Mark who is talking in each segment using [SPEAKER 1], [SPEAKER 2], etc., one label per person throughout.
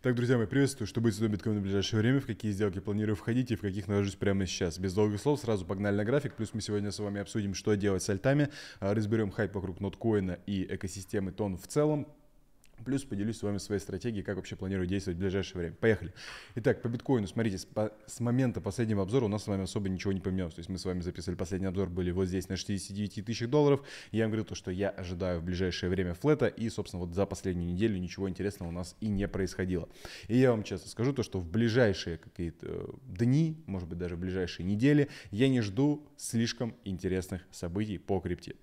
[SPEAKER 1] Так, друзья мои, приветствую, что будет с биткоином в ближайшее время, в какие сделки планирую входить и в каких нахожусь прямо сейчас. Без долгих слов, сразу погнали на график, плюс мы сегодня с вами обсудим, что делать с альтами, а, разберем хайп вокруг ноткоина и экосистемы тон в целом, Плюс поделюсь с вами своей стратегией, как вообще планирую действовать в ближайшее время. Поехали. Итак, по биткоину, смотрите, с, по, с момента последнего обзора у нас с вами особо ничего не поменялось. То есть мы с вами записывали последний обзор, были вот здесь на 69 тысяч долларов. Я вам говорю то, что я ожидаю в ближайшее время флета. И, собственно, вот за последнюю неделю ничего интересного у нас и не происходило. И я вам честно скажу то, что в ближайшие какие-то э, дни, может быть, даже в ближайшие недели, я не жду слишком интересных событий по крипте.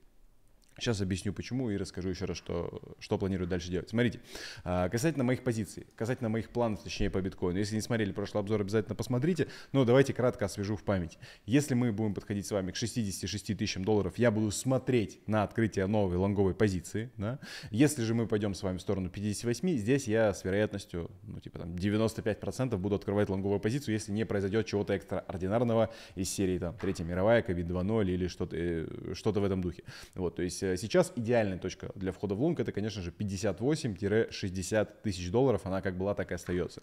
[SPEAKER 1] Сейчас объясню почему и расскажу еще раз, что, что планирую дальше делать. Смотрите, а, касательно моих позиций, касательно моих планов, точнее, по биткоину. Если не смотрели прошлый обзор, обязательно посмотрите, но давайте кратко освежу в память. Если мы будем подходить с вами к 66 тысячам долларов, я буду смотреть на открытие новой лонговой позиции. Да? Если же мы пойдем с вами в сторону 58, здесь я с вероятностью, ну, типа там 95% буду открывать лонговую позицию, если не произойдет чего-то экстраординарного из серии там Третья мировая, COVID-2.0 или что-то э, что в этом духе. Вот, то есть Э, сейчас идеальная точка для входа в лонг, это, конечно же, 58-60 тысяч долларов, она как была, так и остается.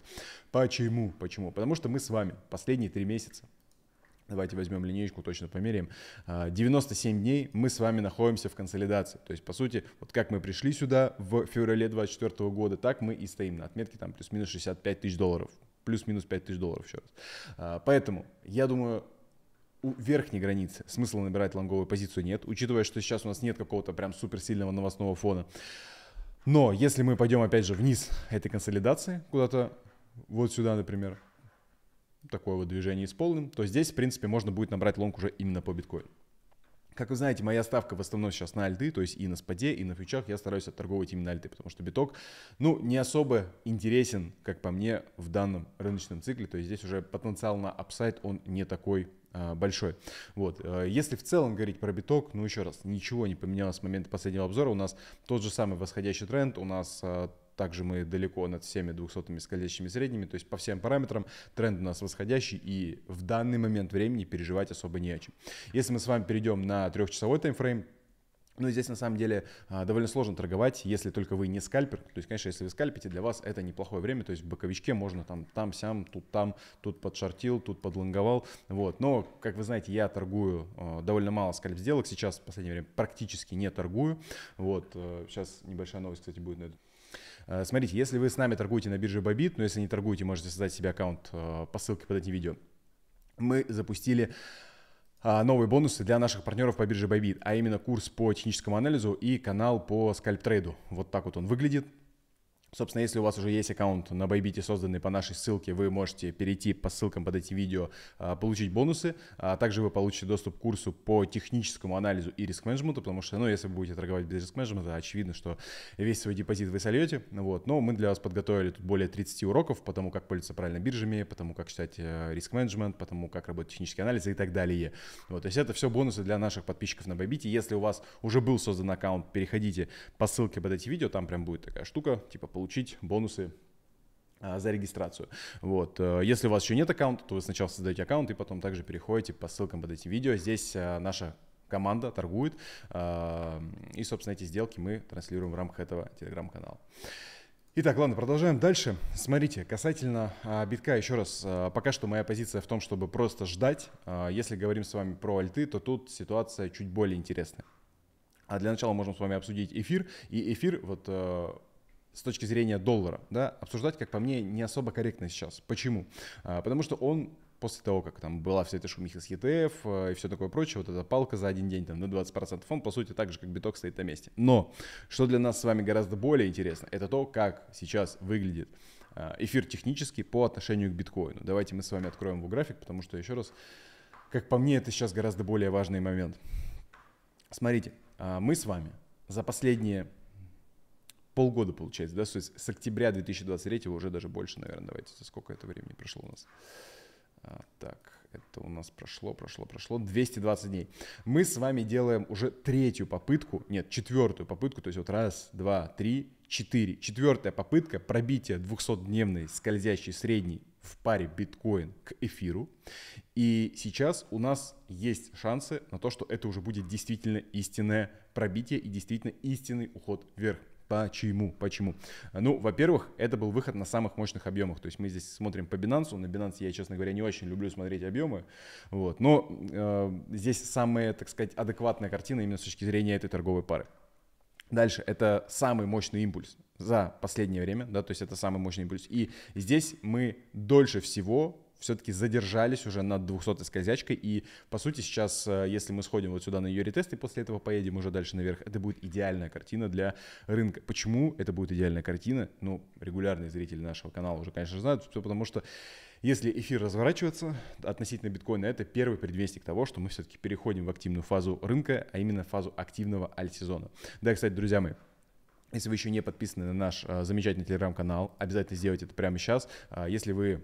[SPEAKER 1] Почему? Почему? Потому что мы с вами последние три месяца Давайте возьмем линейку, точно померяем. 97 а, дней мы с вами находимся в консолидации. То есть, по сути, вот как мы пришли сюда в феврале 2024 года, так мы и стоим на отметке там плюс-минус 65 тысяч долларов. Плюс-минус 5 тысяч долларов еще раз. А, поэтому, я думаю, у верхней границы смысла набирать лонговую позицию нет, учитывая, что сейчас у нас нет какого-то прям суперсильного новостного фона. Но если мы пойдем опять же вниз этой консолидации, куда-то вот сюда, например, такое вот движение с полным, то здесь, в принципе, можно будет набрать лонг уже именно по биткоину. Как вы знаете, моя ставка в основном сейчас на альты, то есть и на спаде, и на фьючах я стараюсь отторговывать именно альты, потому что биток, ну, не особо интересен, как по мне, в данном рыночном цикле, то есть здесь уже потенциал на апсайд, он не такой а, большой. Вот. Э, если в целом говорить про биток, ну еще раз, ничего не поменялось с момента последнего обзора. У нас тот же самый восходящий тренд, у нас а, также мы далеко над всеми 200 скользящими средними, то есть по всем параметрам тренд у нас восходящий, и в данный момент времени переживать особо не о чем. Если мы с вами перейдем на трехчасовой таймфрейм, ну, здесь на самом деле а, довольно сложно торговать, если только вы не скальпер. То есть, конечно, если вы скальпите, для вас это неплохое время. То есть в боковичке можно там, там, сям, тут, там, тут подшортил, тут подлонговал. Вот. Но, как вы знаете, я торгую а, довольно мало скальп сделок. Сейчас в последнее время практически не торгую. Вот. Э, сейчас небольшая новость, кстати, будет на это. Э, смотрите, если вы с нами торгуете на бирже Bybit, но если не торгуете, можете создать себе аккаунт э, по ссылке под этим видео. Мы запустили а, новые бонусы для наших партнеров по бирже Bybit, а именно курс по техническому анализу и канал по скальп-трейду. Вот так вот он выглядит. Собственно, если у вас уже есть аккаунт на Bybit, созданный по нашей ссылке, вы можете перейти по ссылкам под эти видео, а, получить бонусы, а также вы получите доступ к курсу по техническому анализу и риск-менеджменту, потому что, ну, если вы будете торговать без риск-менеджмента, очевидно, что весь свой депозит вы сольете, вот, но мы для вас подготовили тут более 30 уроков по тому, как пользоваться правильно биржами, по тому, как читать э, риск-менеджмент, по тому, как работать технический анализ и так далее. Вот, то есть это все бонусы для наших подписчиков на Bybit. Если у вас уже был создан аккаунт, переходите по ссылке под эти видео, там прям будет такая штука, типа, получите получить бонусы а, за регистрацию. Вот. Э, если у вас еще нет аккаунта, то вы сначала создаете аккаунт и потом также переходите по ссылкам под этим видео. Здесь э, наша команда торгует. Э, и, собственно, эти сделки мы транслируем в рамках этого телеграм-канала. Итак, ладно, продолжаем дальше. Смотрите, касательно а, битка, еще раз, а, пока что моя позиция в том, чтобы просто ждать. А, если говорим с вами про альты, то тут ситуация чуть более интересная. А для начала можем с вами обсудить эфир. И эфир, вот с точки зрения доллара, да, обсуждать, как по мне, не особо корректно сейчас. Почему? А, потому что он после того, как там была вся эта шумиха с ETF э, и все такое прочее, вот эта палка за один день там на 20%, он по сути так же, как биток стоит на месте. Но что для нас с вами гораздо более интересно, это то, как сейчас выглядит а, эфир технически по отношению к биткоину. Давайте мы с вами откроем его график, потому что, еще раз, как по мне, это сейчас гораздо более важный момент. Смотрите, а, мы с вами за последние полгода получается, да, то есть с октября 2023 уже даже больше, наверное, давайте, за сколько это времени прошло у нас. А, так, это у нас прошло, прошло, прошло 220 дней. Мы с вами делаем уже третью попытку, нет, четвертую попытку, то есть вот раз, два, три, четыре. Четвертая попытка пробития 200-дневной скользящей средней в паре биткоин к эфиру. И сейчас у нас есть шансы на то, что это уже будет действительно истинное пробитие и действительно истинный уход вверх. Почему? Почему? Ну, во-первых, это был выход на самых мощных объемах. То есть мы здесь смотрим по Binance. На Binance я, честно говоря, не очень люблю смотреть объемы. Вот. Но э, здесь самая, так сказать, адекватная картина именно с точки зрения этой торговой пары. Дальше, это самый мощный импульс за последнее время, да, то есть это самый мощный импульс. И здесь мы дольше всего все-таки задержались уже над 200 скользячкой. И, по сути, сейчас, э, если мы сходим вот сюда на ее ретест и после этого поедем уже дальше наверх, это будет идеальная картина для рынка. Почему это будет идеальная картина? Ну, регулярные зрители нашего канала уже, конечно, знают, все потому что если эфир разворачивается относительно биткоина, это первый предвестник того, что мы все-таки переходим в активную фазу рынка, а именно фазу активного альт-сезона. Да, кстати, друзья мои, если вы еще не подписаны на наш э, замечательный телеграм-канал, обязательно сделайте это прямо сейчас. А, если вы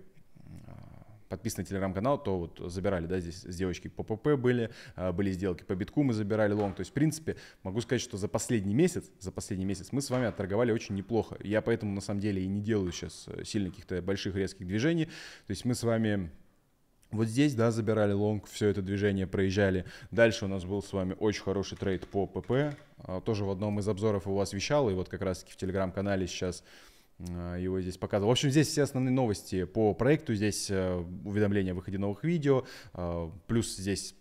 [SPEAKER 1] подписаны на телеграм-канал, то вот забирали, да, здесь сделочки по ПП были, а, были сделки по битку, мы забирали лонг. То есть, в принципе, могу сказать, что за последний месяц, за последний месяц мы с вами отторговали очень неплохо. Я поэтому, на самом деле, и не делаю сейчас э, сильно каких-то больших резких движений. То есть мы с вами вот здесь, да, забирали лонг, все это движение проезжали. Дальше у нас был с вами очень хороший трейд по ПП. А, тоже в одном из обзоров у вас вещал и вот как раз-таки в телеграм-канале сейчас а, его здесь показывал. В общем, здесь все основные новости по проекту. Здесь э, уведомления о выходе новых видео. А, плюс здесь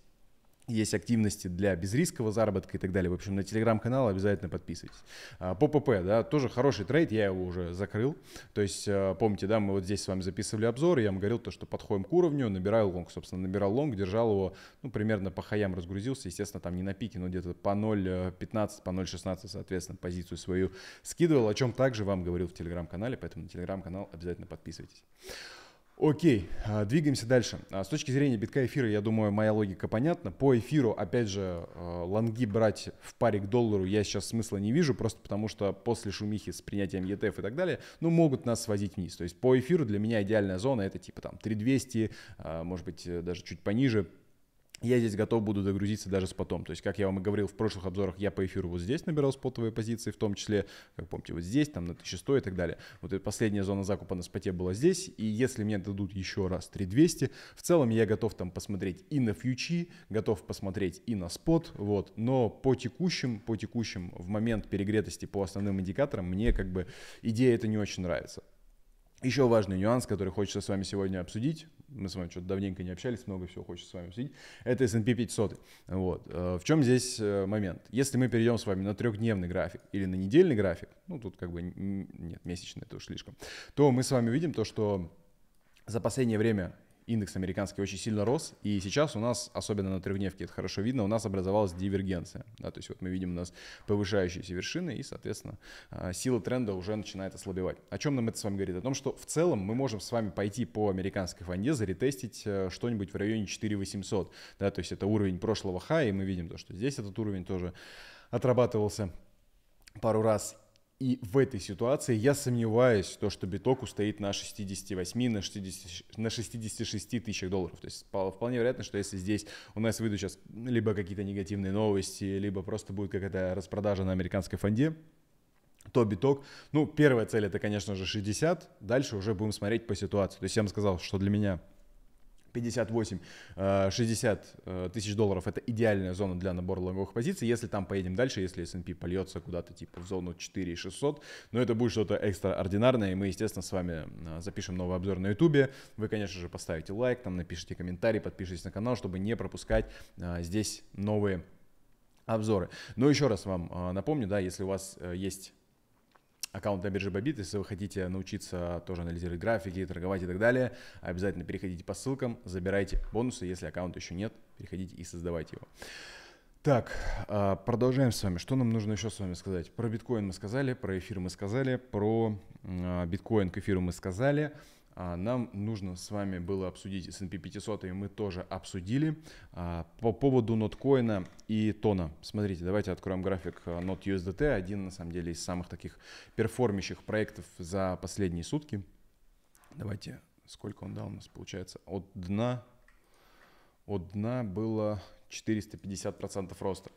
[SPEAKER 1] есть активности для безрискового заработка и так далее. В общем, на телеграм-канал обязательно подписывайтесь. По а, ПП, да, тоже хороший трейд, я его уже закрыл. То есть, э, помните, да, мы вот здесь с вами записывали обзор, и я вам говорил то, что подходим к уровню, набираю лонг, собственно, набирал лонг, держал его, ну, примерно по хаям разгрузился, естественно, там не на пике, но где-то по 0.15, э, по 0.16, соответственно, позицию свою скидывал, о чем также вам говорил в телеграм-канале, поэтому на телеграм-канал обязательно подписывайтесь. Окей, а, двигаемся дальше. А, с точки зрения битка эфира, я думаю, моя логика понятна. По эфиру, опять же, а, лонги брать в паре к доллару я сейчас смысла не вижу, просто потому что после шумихи с принятием ETF и так далее, ну, могут нас свозить вниз. То есть по эфиру для меня идеальная зона это типа там 3200, может быть, э, даже чуть пониже, я здесь готов буду загрузиться даже с потом. То есть, как я вам и говорил в прошлых обзорах, я по эфиру вот здесь набирал спотовые позиции, в том числе, как помните, вот здесь, там на 1100 и так далее. Вот эта последняя зона закупа на споте была здесь, и если мне дадут еще раз 3200, в целом я готов там посмотреть и на фьючи, готов посмотреть и на спот, вот. Но по текущим, по текущим, в момент перегретости по основным индикаторам, мне как бы идея это не очень нравится. Еще важный нюанс, который хочется с вами сегодня обсудить, мы с вами что-то давненько не общались, много всего хочется с вами обсудить, это S&P 500. Вот. Э, в чем здесь э, момент? Если мы перейдем с вами на трехдневный график или на недельный график, ну тут как бы нет, месячный это уж слишком, то мы с вами видим то, что за последнее время индекс американский очень сильно рос, и сейчас у нас, особенно на трехдневке это хорошо видно, у нас образовалась дивергенция, да, то есть вот мы видим у нас повышающиеся вершины, и, соответственно, а, сила тренда уже начинает ослабевать. О чем нам это с вами говорит? О том, что в целом мы можем с вами пойти по американской фонде, заретестить э, что-нибудь в районе 4800, да, то есть это уровень прошлого хая, и мы видим то, что здесь этот уровень тоже отрабатывался пару раз. И в этой ситуации я сомневаюсь, то, что биток устоит на 68, на, 60, на 66 тысячах долларов. То есть вполне вероятно, что если здесь у нас выйдут сейчас либо какие-то негативные новости, либо просто будет какая-то распродажа на американской фонде, то биток, ну, первая цель это, конечно же, 60, дальше уже будем смотреть по ситуации. То есть я вам сказал, что для меня 58-60 э, э, тысяч долларов – это идеальная зона для набора лонговых позиций. Если там поедем дальше, если S&P польется куда-то типа в зону 4600, но ну, это будет что-то экстраординарное, и мы, естественно, с вами э, запишем новый обзор на YouTube. Вы, конечно же, поставите лайк, там напишите комментарий, подпишитесь на канал, чтобы не пропускать здесь новые обзоры. Но еще раз вам напомню, да, если у вас есть аккаунт на бирже Bybit. Если вы хотите научиться тоже анализировать графики, торговать и так далее, обязательно переходите по ссылкам, забирайте бонусы. Если аккаунт еще нет, переходите и создавайте его. Так, а, продолжаем с вами. Что нам нужно еще с вами сказать? Про биткоин мы сказали, про эфир мы сказали, про а, биткоин к эфиру мы сказали. А, нам нужно с вами было обсудить S&P 500, и мы тоже обсудили. А, по поводу ноткоина и тона. Смотрите, давайте откроем график а, Not USDT, один на самом деле из самых таких перформящих проектов за последние сутки. Давайте, сколько он дал у нас получается? От дна от дна было 450% роста.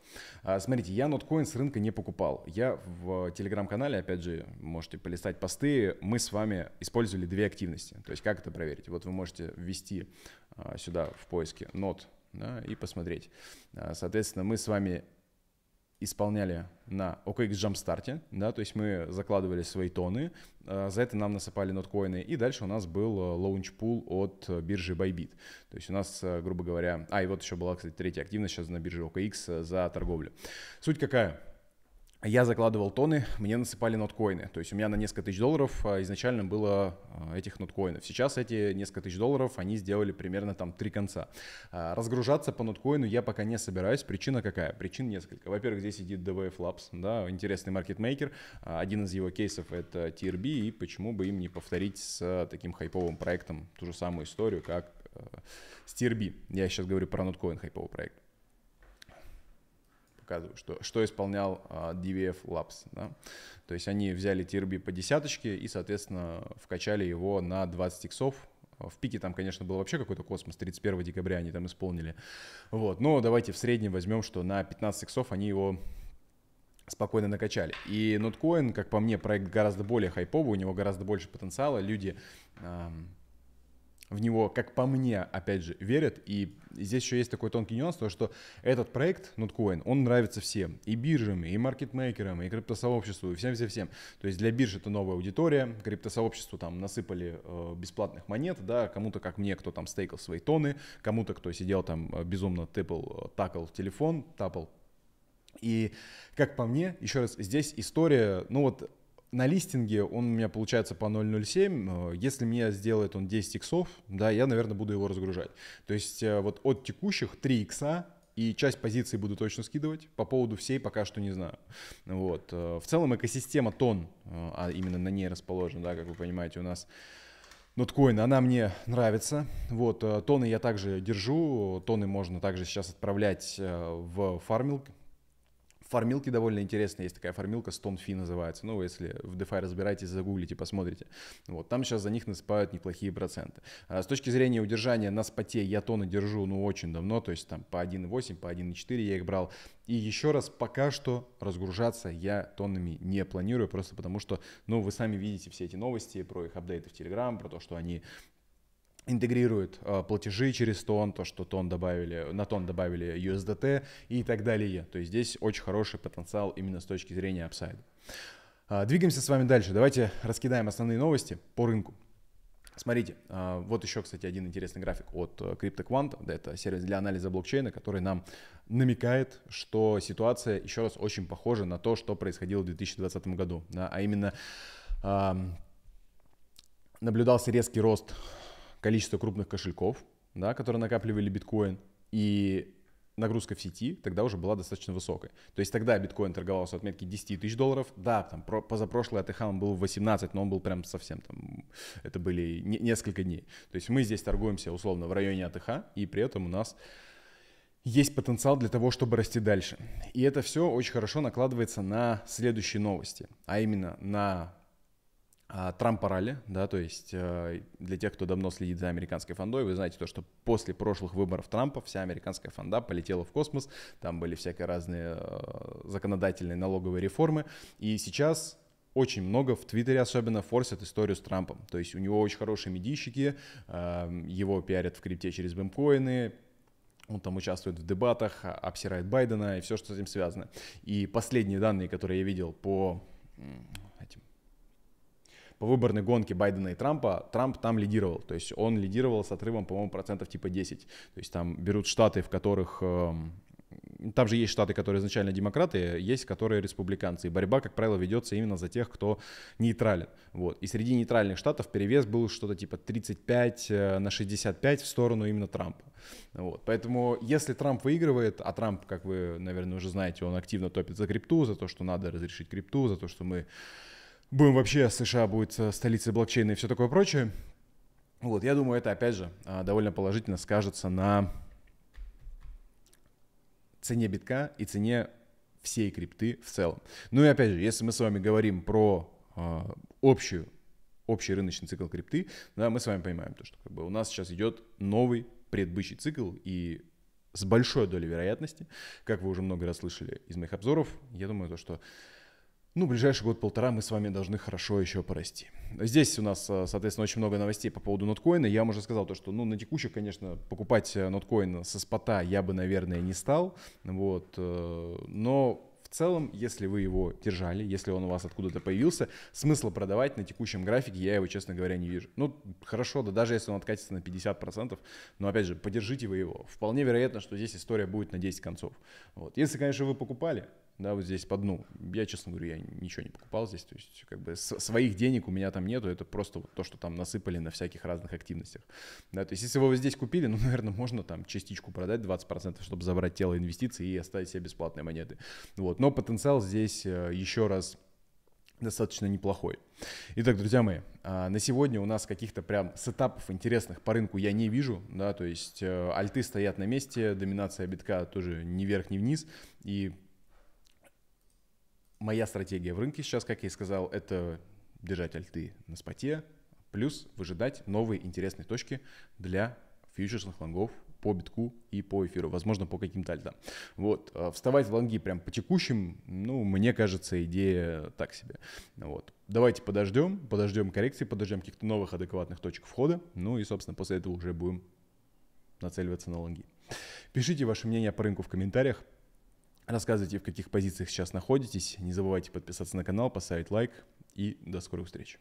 [SPEAKER 1] А, смотрите, я ноткоин с рынка не покупал. Я в телеграм-канале, опять же, можете полистать посты, мы с вами использовали две активности. То есть как это проверить? Вот вы можете ввести а, сюда в поиске нот да, и посмотреть. А, соответственно, мы с вами исполняли на OKX Jumpstart, да, то есть мы закладывали свои тоны, э, за это нам насыпали ноткоины, и дальше у нас был пул э, от э, биржи Bybit. То есть у нас, грубо говоря, а, и вот еще была, кстати, третья активность сейчас на бирже OKX за торговлю. Суть какая? я закладывал тоны, мне насыпали ноткоины. То есть у меня на несколько тысяч долларов а, изначально было а, этих ноткоинов. Сейчас эти несколько тысяч долларов, они сделали примерно там три конца. А, разгружаться по ноткоину я пока не собираюсь. Причина какая? Причин несколько. Во-первых, здесь сидит DWF Labs, да, интересный маркетмейкер. Один из его кейсов это TRB, и почему бы им не повторить с таким хайповым проектом ту же самую историю, как с TRB. Я сейчас говорю про ноткоин хайповый проект показываю, что, что исполнял а, DVF Labs. Да? То есть они взяли TRB по десяточке и, соответственно, вкачали его на 20 иксов. В пике там, конечно, был вообще какой-то космос, 31 декабря они там исполнили. Вот. Но давайте в среднем возьмем, что на 15 иксов они его спокойно накачали. И Notcoin, как по мне, проект гораздо более хайповый, у него гораздо больше потенциала. Люди эм, в него, как по мне, опять же, верят. И здесь еще есть такой тонкий нюанс, то что этот проект, Notcoin, он нравится всем. И биржам, и маркетмейкерам, и криптосообществу, и всем-всем-всем. То есть для бирж это новая аудитория, криптосообществу там насыпали э, бесплатных монет, да, кому-то, как мне, кто там стейкал свои тоны, кому-то, кто сидел там э, безумно тыпал, э, такал телефон, тапал. И, как по мне, еще раз, здесь история, ну вот на листинге он у меня получается по 0.07. Э, если мне сделает он 10 иксов, да, я, наверное, буду его разгружать. То есть э, вот от текущих 3 икса и часть позиций буду точно скидывать. По поводу всей пока что не знаю. Вот. Э, в целом экосистема тон, а именно на ней расположена, да, как вы понимаете, у нас Ноткоин, она мне нравится. Вот, тоны я также держу. Тоны можно также сейчас отправлять в фарминг, Формилки довольно интересные. Есть такая формилка Stone Fee называется. Ну, если в DeFi разбираетесь, загуглите, посмотрите. Вот, там сейчас за них насыпают неплохие проценты. А с точки зрения удержания на споте я тоны держу, ну, очень давно. То есть там по 1.8, по 1.4 я их брал. И еще раз, пока что разгружаться я тоннами не планирую, просто потому что, ну, вы сами видите все эти новости про их апдейты в Telegram, про то, что они интегрирует э, платежи через тон, то, что тон добавили, на тон добавили USDT и так далее. То есть здесь очень хороший потенциал именно с точки зрения апсайда. Э, двигаемся с вами дальше. Давайте раскидаем основные новости по рынку. Смотрите, а, вот еще, кстати, один интересный график от э, CryptoQuant. Да, это сервис для анализа блокчейна, который нам намекает, что ситуация, еще раз, очень похожа на то, что происходило в 2020 году. Да, а именно наблюдался резкий рост количество крупных кошельков, да, которые накапливали биткоин, и нагрузка в сети тогда уже была достаточно высокой. То есть тогда биткоин торговался отметки 10 тысяч долларов. Да, там про, позапрошлый АТХ он был 18, но он был прям совсем там, это были не, несколько дней. То есть мы здесь торгуемся условно в районе АТХ, и при этом у нас есть потенциал для того, чтобы расти дальше. И это все очень хорошо накладывается на следующие новости, а именно на а, Трампа ралли, да, то есть э, для тех, кто давно следит за американской фондой, вы знаете то, что после прошлых выборов Трампа вся американская фанда полетела в космос, там были всякие разные э, законодательные налоговые реформы, и сейчас очень много в Твиттере особенно форсят историю с Трампом. То есть у него очень хорошие медийщики, эм, его пиарят в крипте через бэмкоины, он там участвует в дебатах, а, обсирает Байдена и все, что с этим связано. И последние данные, которые я видел по по выборной гонке Байдена и Трампа, Трамп там лидировал. То есть он лидировал с отрывом, по-моему, процентов типа 10. То есть там берут штаты, в которых эм, там же есть штаты, которые изначально демократы, есть, которые республиканцы. И борьба, как правило, ведется именно за тех, кто нейтрален. Вот. И среди нейтральных штатов перевес был что-то типа 35 э, на 65 в сторону именно Трампа. Вот. Поэтому если Трамп выигрывает, а Трамп, как вы, наверное, уже знаете, он активно топит за крипту, за то, что надо разрешить крипту, за то, что мы будем вообще, США будет э, столицей блокчейна и все такое прочее. Вот, я думаю, это, опять же, э, довольно положительно скажется на цене битка и цене всей крипты в целом. Ну и опять же, если мы с вами говорим про э, общую, общий рыночный цикл крипты, да, мы с вами понимаем то, что как бы, у нас сейчас идет новый предбычий цикл, и с большой долей вероятности, как вы уже много раз слышали из моих обзоров, я думаю, то, что ну, ближайший год-полтора мы с вами должны хорошо еще порасти. Здесь у нас, э, соответственно, очень много новостей по поводу ноткоина. Я вам уже сказал то, что, ну, на текущих, конечно, покупать э, ноткоин со спота я бы, наверное, не стал. Вот, э, но в целом, если вы его держали, если он у вас откуда-то появился, смысла продавать на текущем графике я его, честно говоря, не вижу. Ну, хорошо, да даже если он откатится на 50%, но, опять же, подержите вы его. Вполне вероятно, что здесь история будет на 10 концов. Вот. Если, конечно, вы покупали, да, вот здесь по дну. Я, честно говорю, я ничего не покупал здесь, то есть как бы своих денег у меня там нету, это просто вот то, что там насыпали на всяких разных активностях. Да, то есть если вы его здесь купили, ну, наверное, можно там частичку продать 20%, чтобы забрать тело инвестиций и оставить себе бесплатные монеты. Вот, но потенциал здесь э, еще раз достаточно неплохой. Итак, друзья мои, а, на сегодня у нас каких-то прям сетапов интересных по рынку я не вижу, да, то есть э, альты стоят на месте, доминация битка тоже ни вверх, ни вниз, и моя стратегия в рынке сейчас, как я и сказал, это держать альты на споте, плюс выжидать новые интересные точки для фьючерсных лонгов по битку и по эфиру, возможно, по каким-то альтам. Вот, а вставать в лонги прям по текущим, ну, мне кажется, идея так себе. Вот. Давайте подождем, подождем коррекции, подождем каких-то новых адекватных точек входа, ну и, собственно, после этого уже будем нацеливаться на лонги. Пишите ваше мнение по рынку в комментариях. Рассказывайте, в каких позициях сейчас находитесь. Не забывайте подписаться на канал, поставить лайк и до скорых встреч.